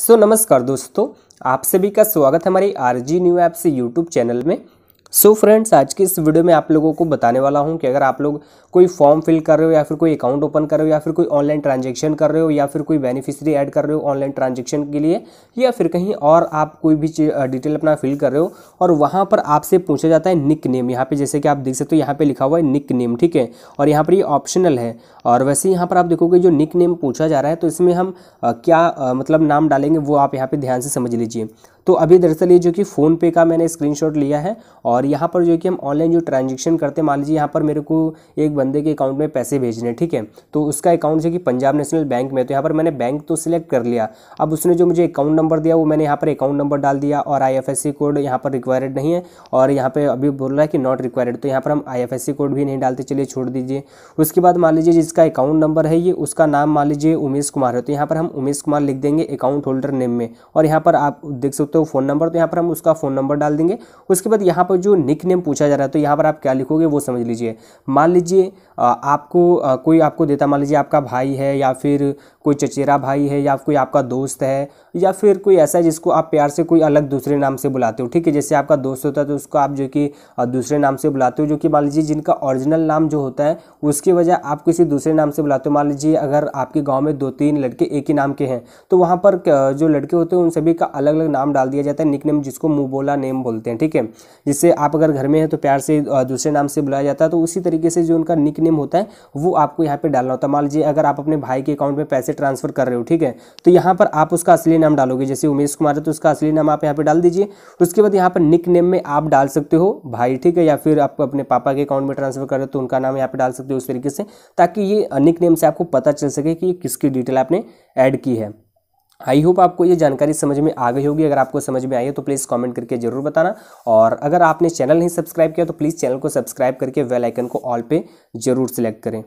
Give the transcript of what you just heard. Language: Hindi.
सो so, नमस्कार दोस्तों आप सभी का स्वागत है हमारे आर जी न्यू ऐप से यूट्यूब चैनल में सो so फ्रेंड्स आज के इस वीडियो में आप लोगों को बताने वाला हूं कि अगर आप लोग कोई फॉर्म फिल कर रहे हो या फिर कोई अकाउंट ओपन कर रहे हो या फिर कोई ऑनलाइन ट्रांजैक्शन कर रहे हो या फिर कोई बेनिफिशियरी ऐड कर रहे हो ऑनलाइन ट्रांजैक्शन के लिए या फिर कहीं और आप कोई भी डिटेल अपना फिल कर रहे हो और वहाँ पर आपसे पूछा जाता है निक नेम यहाँ पर जैसे कि आप देख सकते हो यहाँ पर लिखा हुआ है निक नेम ठीक है और यहाँ पर ये ऑप्शनल है और वैसे यहाँ पर आप देखोगे जो निक नेम पूछा जा रहा है तो इसमें हम क्या मतलब नाम डालेंगे वो आप यहाँ पर ध्यान से समझ लीजिए तो अभी दरअसल ये जो कि फ़ोनपे का मैंने स्क्रीनशॉट लिया है और यहाँ पर जो कि हम ऑनलाइन जो ट्रांजेक्शन करते हैं मान लीजिए यहाँ पर मेरे को एक बंदे के अकाउंट में पैसे भेजने ठीक है तो उसका अकाउंट जो कि पंजाब नेशनल बैंक में तो यहाँ पर मैंने बैंक तो सिलेक्ट कर लिया अब उसने जो मुझे अकाउंट नंबर दिया वो मैंने यहाँ पर अकाउंट नंबर डाल दिया और आई कोड यहाँ पर रिक्वायर्ड नहीं है और यहाँ पर अभी बोल रहा है कि नॉट रिक्वायर्ड तो यहाँ पर हम आई कोड भी नहीं डालते चलिए छोड़ दीजिए उसके बाद मान लीजिए जिसका अकाउंट नंबर है ये उसका नाम मान लीजिए उमेश कुमार है तो यहाँ पर हम उमेश कुमार लिख देंगे अकाउंट होल्डर नेम में और यहाँ पर आप देख सकते सकते हो फ़ोन नंबर तो यहाँ पर हम उसका फ़ोन नंबर डाल देंगे उसके बाद यहाँ पर जो निक नेम पूछा जा रहा है तो यहाँ पर आप क्या लिखोगे वो समझ लीजिए मान लीजिए आपको कोई आपको देता मान लीजिए आपका भाई है या फिर कोई चचेरा भाई है या कोई आपका दोस्त है या फिर कोई ऐसा है जिसको आप प्यार से कोई अलग दूसरे नाम से बुलाते हो ठीक है जैसे आपका दोस्त होता है तो उसको आप जो कि दूसरे नाम से बुलाते हो जो कि मान लीजिए जिनका ओरिजिनल नाम जो होता है उसकी वजह आप किसी दूसरे नाम से बुलाते हो मान लीजिए अगर आपके गाँव में दो तीन लड़के एक ही नाम के हैं तो वहाँ पर जो लड़के होते हैं उन सभी का अलग अलग नाम डाल दिया जाता है निक जिसको मुँह नेम बोलते हैं ठीक है जिससे आप अगर घर में हैं तो प्यार से दूसरे नाम से बुलाया जाता है तो उसी तरीके से जो उनका निक होता है वो आपको यहाँ पर डालना होता है मान लीजिए अगर आप अपने भाई के अकाउंट में पैसे पैसे ट्रांसफर कर रहे हो ठीक है तो यहाँ पर आप उसका असली नाम डालोगे जैसे उमेश कुमार है तो उसका असली नाम आप यहाँ पर डाल दीजिए उसके बाद यहाँ पर निक नेम में आप डाल सकते हो भाई ठीक है या फिर आप अपने पापा के अकाउंट में ट्रांसफर कर रहे हो तो उनका नाम यहाँ पर डाल सकते हो उस तरीके से ताकि ये निक नेम से आपको पता चल सके कि किसकी डिटेल आपने ऐड की है आई होप आपको ये जानकारी समझ में आ गई होगी अगर आपको समझ में आई है तो प्लीज़ कमेंट करके जरूर बताना और अगर आपने चैनल नहीं सब्सक्राइब किया तो प्लीज़ चैनल को सब्सक्राइब करके वेल आइकन को ऑल पे जरूर सेलेक्ट करें